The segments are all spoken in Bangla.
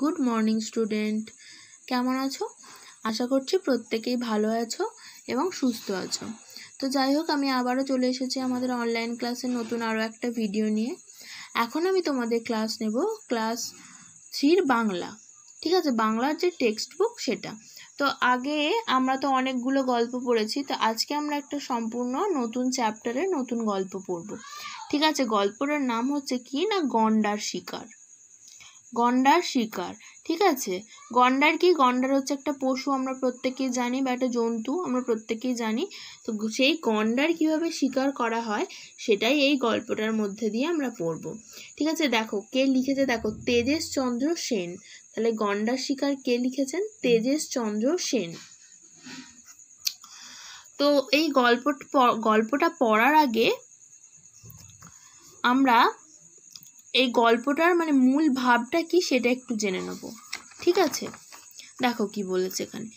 গুড মর্নিং স্টুডেন্ট কেমন আছো আশা করছি প্রত্যেকেই ভালো আছো এবং সুস্থ আছো তো যাই হোক আমি আবারও চলে এসেছি আমাদের অনলাইন ক্লাসের নতুন আরও একটা ভিডিও নিয়ে এখন আমি তোমাদের ক্লাস নেব ক্লাস থ্রির বাংলা ঠিক আছে বাংলার যে টেক্সট বুক সেটা তো আগে আমরা তো অনেকগুলো গল্প পড়েছি তো আজকে আমরা একটা সম্পূর্ণ নতুন চ্যাপ্টারে নতুন গল্প পড়ব ঠিক আছে গল্পটার নাম হচ্ছে কি না গন্ডার শিকার গন্ডার শিকার ঠিক আছে গন্ডার কি গন্ডার হচ্ছে একটা পশু আমরা প্রত্যেকেই জানি বা একটা জন্তু আমরা প্রত্যেকেই জানি তো সেই গন্ডার কিভাবে শিকার করা হয় সেটাই এই গল্পটার মধ্যে দিয়ে আমরা পড়ব ঠিক আছে দেখো কে লিখেছে দেখো তেজেশ চন্দ্র সেন তাহলে গন্ডার শিকার কে লিখেছেন তেজেশ চন্দ্র সেন তো এই গল্প গল্পটা পড়ার আগে আমরা এই গল্পটার মানে মূল ভাবটা কি সেটা একটু জেনে নেব ঠিক আছে দেখো কি বলেছে এখানে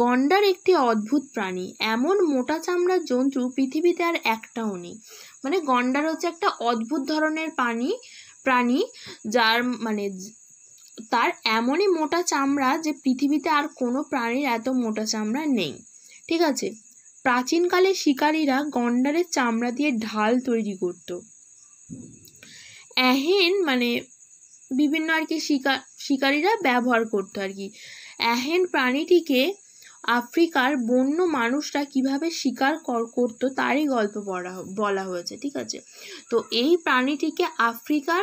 গন্ডার একটি অদ্ভুত প্রাণী এমন মোটা চামড়ার জন্তু পৃথিবীতে আর একটাও নেই মানে গন্ডার হচ্ছে একটা অদ্ভুত ধরনের প্রাণী প্রাণী যার মানে তার এমনই মোটা চামড়া যে পৃথিবীতে আর কোনো প্রাণীর এত মোটা চামড়া নেই ঠিক আছে প্রাচীনকালে শিকারীরা গন্ডারের চামড়া দিয়ে ঢাল তৈরি করত অ্যাহেন মানে বিভিন্ন আর কি শিকার শিকারীরা ব্যবহার করতো আর কি অ্যাহেন প্রাণীটিকে আফ্রিকার বন্য মানুষরা কিভাবে শিকার করতো তারই গল্প বলা বলা হয়েছে ঠিক আছে তো এই প্রাণীটিকে আফ্রিকার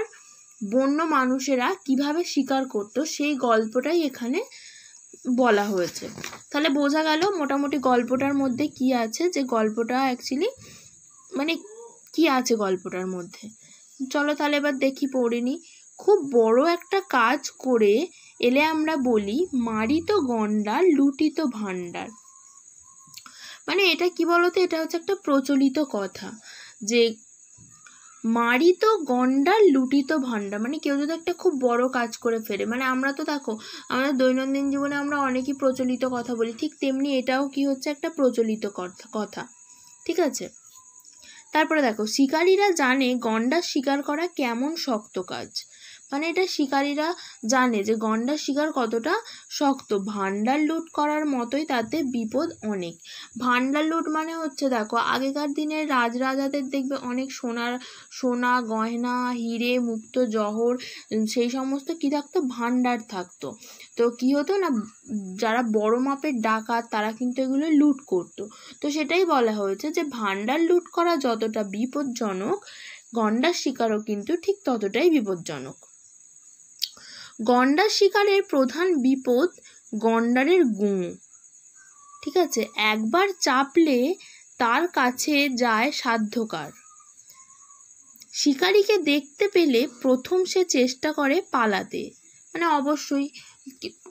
বন্য মানুষেরা কিভাবে শিকার করত সেই গল্পটাই এখানে বলা হয়েছে তাহলে বোঝা গেল মোটামুটি গল্পটার মধ্যে কি আছে যে গল্পটা অ্যাকচুয়ালি মানে কি আছে গল্পটার মধ্যে চলো তাহলে এবার দেখি পড়িনি খুব বড় একটা কাজ করে এলে আমরা বলি মারিত গন্ডার লুটিত ভাণ্ডার মানে এটা কি বলতো এটা হচ্ছে একটা প্রচলিত কথা যে মারিত গন্ডার লুটিত ভান্ডার মানে কেউ যদি একটা খুব বড় কাজ করে ফেলে মানে আমরা তো দেখো আমাদের দৈনন্দিন জীবনে আমরা অনেকই প্রচলিত কথা বলি ঠিক তেমনি এটাও কি হচ্ছে একটা প্রচলিত কথা ঠিক আছে তারপরে দেখো শিকারিরা জানে গন্ডার শিকার করা কেমন শক্ত কাজ মানে এটা শিকারীরা জানে যে গন্ডার শিকার কতটা শক্ত ভান্ডার লুট করার মতোই তাতে বিপদ অনেক ভান্ডার লুট মানে হচ্ছে দেখো আগেকার দিনের রাজরাজাদের দেখবে অনেক সোনার সোনা গয়না হিরে মুক্ত জহর সেই সমস্ত কী থাকতো ভান্ডার থাকতো তো কী হতো না যারা বড় মাপের ডাকাত তারা কিন্তু এগুলো লুট করত তো সেটাই বলা হয়েছে যে ভান্ডার লুট করা যতটা বিপজ্জনক গন্ডার শিকারও কিন্তু ঠিক ততটাই বিপজ্জনক গন্ডার শিকারের প্রধান বিপদ গন্ডারের গুঁ ঠিক আছে একবার চাপলে তার কাছে যায় সাধ্যকার শিকারীকে দেখতে পেলে প্রথম সে চেষ্টা করে পালাতে মানে অবশ্যই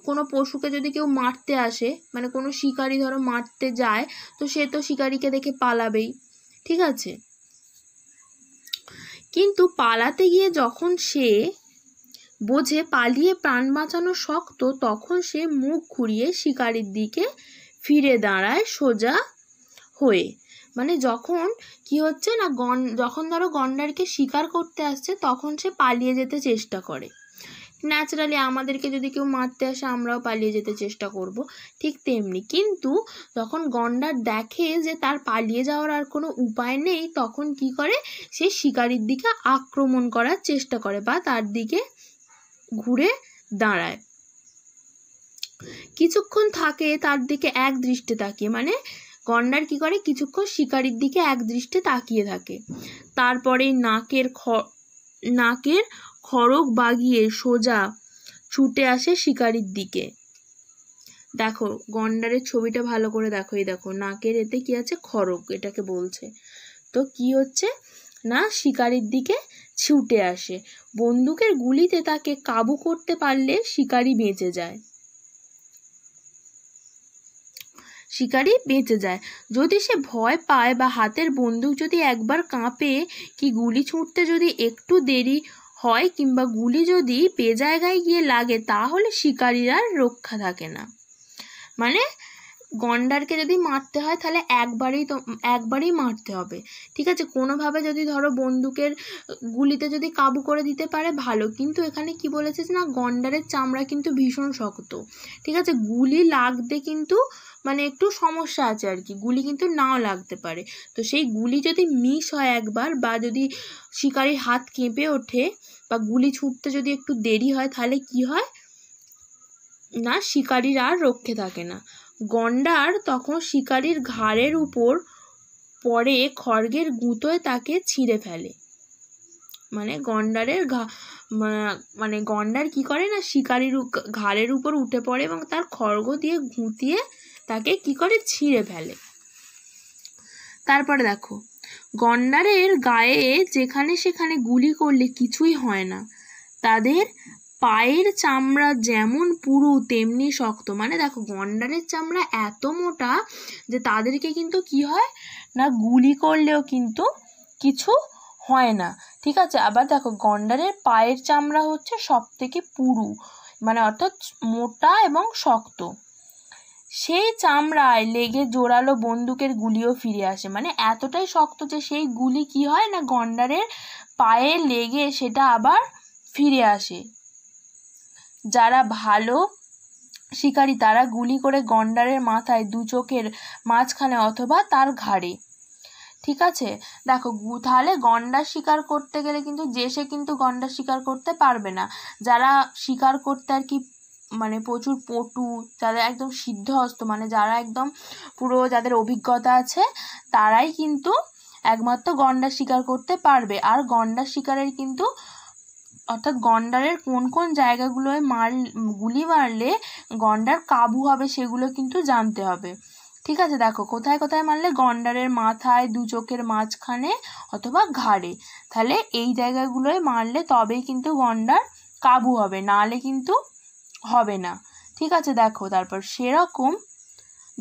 কোনো পশুকে যদি কেউ মারতে আসে মানে কোনো শিকারি ধরো মারতে যায় তো সে তো শিকারিকে দেখে পালাবেই ঠিক আছে কিন্তু পালাতে গিয়ে যখন সে বোঝে পালিয়ে প্রাণ বাঁচানো শক্ত তখন সে মুখ ঘুরিয়ে শিকারির দিকে ফিরে দাঁড়ায় সোজা হয়ে মানে যখন কি হচ্ছে না গন যখন ধরো গন্ডারকে শিকার করতে আসছে তখন সে পালিয়ে যেতে চেষ্টা করে ন্যাচারালি আমাদেরকে যদি কেউ মারতে আসে আমরাও পালিয়ে যেতে চেষ্টা করব ঠিক তেমনি কিন্তু যখন গন্ডার দেখে যে তার পালিয়ে যাওয়ার আর কোনো উপায় নেই তখন কি করে সে শিকারির দিকে আক্রমণ করার চেষ্টা করে বা তার দিকে ঘুরে দাঁড়ায় কিছুক্ষণ থাকে তার দিকে এক দৃষ্টে তাকিয়ে মানে গন্ডার কি করে কিছুক্ষণ শিকারির দিকে এক দৃষ্টে তাকিয়ে থাকে তারপরে নাকের খ নাকের খড়ক বাগিয়ে সোজা ছুটে আসে শিকারির দিকে দেখো গন্ডারের ছবিটা ভালো করে দেখো এই দেখো নাকের এতে কি আছে খড়ক এটাকে বলছে তো কি হচ্ছে না শিকারির দিকে ছুটে আসে বন্দুকের গুলিতে তাকে কাবু করতে পারলে শিকারি বেঁচে যায় শিকারি বেঁচে যায় যদি সে ভয় পায় বা হাতের বন্দুক যদি একবার কাঁপে কি গুলি ছুটতে যদি একটু দেরি হয় কিংবা গুলি যদি বে জায়গায় গিয়ে লাগে তাহলে শিকারির আর রক্ষা থাকে না মানে গন্ডারকে যদি মারতে হয় তাহলে একবারেই তো একবারেই মারতে হবে ঠিক আছে কোনোভাবে যদি ধরো বন্দুকের গুলিতে যদি কাবু করে দিতে পারে ভালো কিন্তু এখানে কি বলেছে না গন্ডারের চামড়া কিন্তু ভীষণ শক্ত ঠিক আছে গুলি লাগতে কিন্তু মানে একটু সমস্যা আছে আর কি গুলি কিন্তু নাও লাগতে পারে তো সেই গুলি যদি মিস হয় একবার বা যদি শিকারির হাত কেঁপে ওঠে বা গুলি ছুটতে যদি একটু দেরি হয় তাহলে কি হয় না শিকারির আর রক্ষে থাকে না গন্ডার তখন শিকারির ঘাড়ের উপর পরে খড়গের গুঁতোয় তাকে ছিঁড়ে ফেলে মানে গন্ডারের ঘা মানে গন্ডার কি করে না শিকারির ঘাড়ের উপর উঠে পড়ে এবং তার খড়গ দিয়ে গুঁতিয়ে তাকে কি করে ছিঁড়ে ফেলে তারপরে দেখো গন্ডারের গায়ে যেখানে সেখানে গুলি করলে কিছুই হয় না তাদের পায়ের চামড়া যেমন পুরু তেমনি শক্ত মানে দেখো গন্ডারের চামড়া এত মোটা যে তাদেরকে কিন্তু কি হয় না গুলি করলেও কিন্তু কিছু হয় না ঠিক আছে আবার দেখো গন্ডারের পায়ের চামড়া হচ্ছে সব থেকে পুরু মানে অর্থাৎ মোটা এবং শক্ত সেই চামড়ায় লেগে জোরালো বন্দুকের গুলিও ফিরে আসে মানে এতটাই শক্ত যে সেই গুলি কি হয় না গন্ডারের পায়ে লেগে সেটা আবার ফিরে আসে যারা ভালো শিকারী তারা গুলি করে গন্ডারের মাথায় দু চোখের মাঝখানে অথবা তার ঘাড়ে ঠিক আছে দেখো তাহলে গন্ডার শিকার করতে গেলে কিন্তু যে সে কিন্তু গন্ডার শিকার করতে পারবে না যারা শিকার করতে আর কি মানে প্রচুর পটু যাদের একদম সিদ্ধ হস্ত মানে যারা একদম পুরো যাদের অভিজ্ঞতা আছে তারাই কিন্তু একমাত্র গন্ডার শিকার করতে পারবে আর গন্ডার শিকারের কিন্তু অর্থাৎ গন্ডারের কোন কোন জায়গাগুলোয় মার গুলি মারলে গন্ডার কাবু হবে সেগুলো কিন্তু জানতে হবে ঠিক আছে দেখো কোথায় কোথায় মারলে গন্ডারের মাথায় দু চোখের মাঝখানে অথবা ঘাড়ে তাহলে এই জায়গাগুলোয় মারলে তবেই কিন্তু গন্ডার কাবু হবে নালে কিন্তু হবে না ঠিক আছে দেখো তারপর সেরকম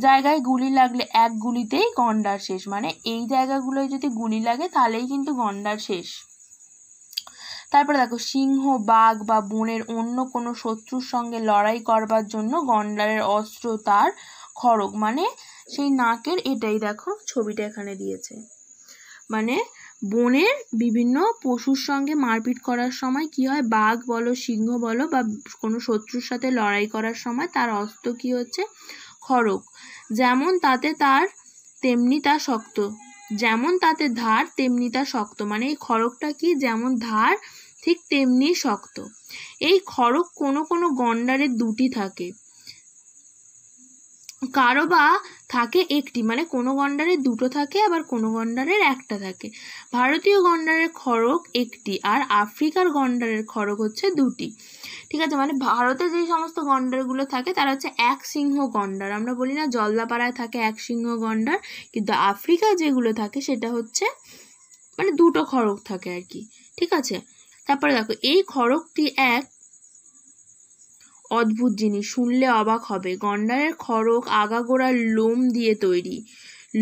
জায়গায় গুলি লাগলে এক গুলিতেই গন্ডার শেষ মানে এই জায়গাগুলোয় যদি গুলি লাগে তাহলেই কিন্তু গন্ডার শেষ তারপরে দেখো সিংহ বাঘ বা বনের অন্য কোনো শত্রুর সঙ্গে লড়াই করবার জন্য গন্ডারের অস্ত্র তার খড়গ মানে সেই নাকের এটাই দেখো ছবিটা এখানে দিয়েছে মানে বনের বিভিন্ন পশুর সঙ্গে মারপিট করার সময় কি হয় বাঘ বলো সিংহ বলো বা কোনো শত্রুর সাথে লড়াই করার সময় তার অস্ত্র কি হচ্ছে খড়গ যেমন তাতে তার তেমনি তা শক্ত যেমন তাতে ধার তেমনি তা শক্ত মানে এই খড়গটা কি যেমন ধার ঠিক তেমনি শক্ত এই খড়ক কোনো কোনো গন্ডারের দুটি থাকে কারো বা থাকে একটি মানে কোনো গন্ডারের দুটো থাকে আবার কোনো গন্ডারের একটা থাকে ভারতীয় গন্ডারের খড়ক একটি আর আফ্রিকার গন্ডারের খড়ক হচ্ছে দুটি ঠিক আছে মানে ভারতে যে সমস্ত গন্ডারগুলো থাকে তারা হচ্ছে এক সিংহ গন্ডার আমরা বলি না জলদাপাড়ায় থাকে এক সিংহ গন্ডার কিন্তু আফ্রিকা যেগুলো থাকে সেটা হচ্ছে মানে দুটো খড়ক থাকে আর কি ঠিক আছে তারপরে দেখো এই খড়গটি এক অদ্ভুত জিনিস শুনলে অবাক হবে গন্ডারের খড়গ আগাগোড়ার লোম দিয়ে তৈরি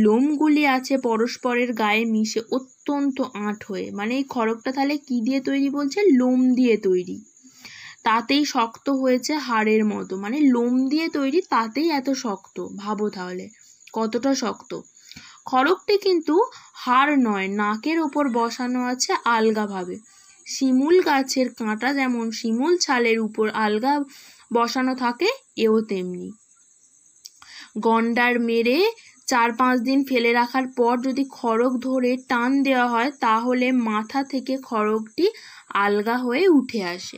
লোমগুলি আছে পরস্পরের গায়ে মিশে অত্যন্ত আঁট হয়ে মানে এই খড়গটা তাহলে কি দিয়ে তৈরি বলছে লোম দিয়ে তৈরি তাতেই শক্ত হয়েছে হাড়ের মতো মানে লোম দিয়ে তৈরি তাতেই এত শক্ত ভাবো তাহলে কতটা শক্ত খড়গটি কিন্তু হাড় নয় নাকের ওপর বসানো আছে আলগাভাবে শিমুল গাছের কাঁটা যেমন শিমুল ছালের উপর আলগা বসানো থাকে এও তেমনি গন্ডার মেরে চার পাঁচ দিন ফেলে রাখার পর যদি খড়গ ধরে টান দেওয়া হয় তাহলে মাথা থেকে খড়গটি আলগা হয়ে উঠে আসে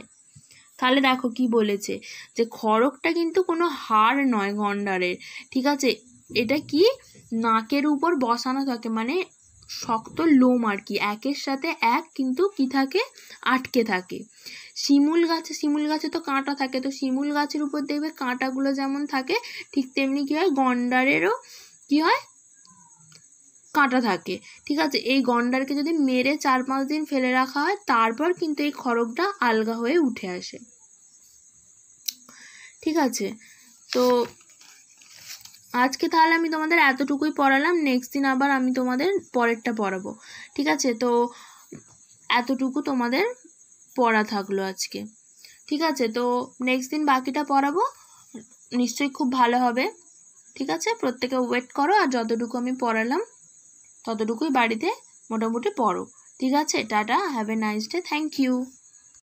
তাহলে দেখো কি বলেছে যে খড়গটা কিন্তু কোনো হার নয় গন্ডারের ঠিক আছে এটা কি নাকের উপর বসানো থাকে মানে শক্ত লোম আর কি একের সাথে এক কিন্তু কি থাকে আটকে থাকে শিমুল গাছে শিমুল গাছে তো কাঁটা থাকে তো শিমুল গাছের উপর দেখবে কাঁটাগুলো যেমন থাকে ঠিক তেমনি কী হয় গন্ডারেরও কি হয় কাঁটা থাকে ঠিক আছে এই গন্ডারকে যদি মেরে চার পাঁচ দিন ফেলে রাখা হয় তারপর কিন্তু এই খড়গটা আলগা হয়ে উঠে আসে ঠিক আছে তো আজকে তাহলে আমি তোমাদের এতটুকুই পড়ালাম নেক্সট দিন আবার আমি তোমাদের পরেরটা পড়াবো ঠিক আছে তো এতটুকু তোমাদের পড়া থাকলো আজকে ঠিক আছে তো নেক্সট দিন বাকিটা পড়াবো নিশ্চয়ই খুব ভালো হবে ঠিক আছে প্রত্যেকে ওয়েট করো আর যতটুকু আমি পড়ালাম ততটুকুই বাড়িতে মোটামুটি পড়ো ঠিক আছে tata have a nice day thank you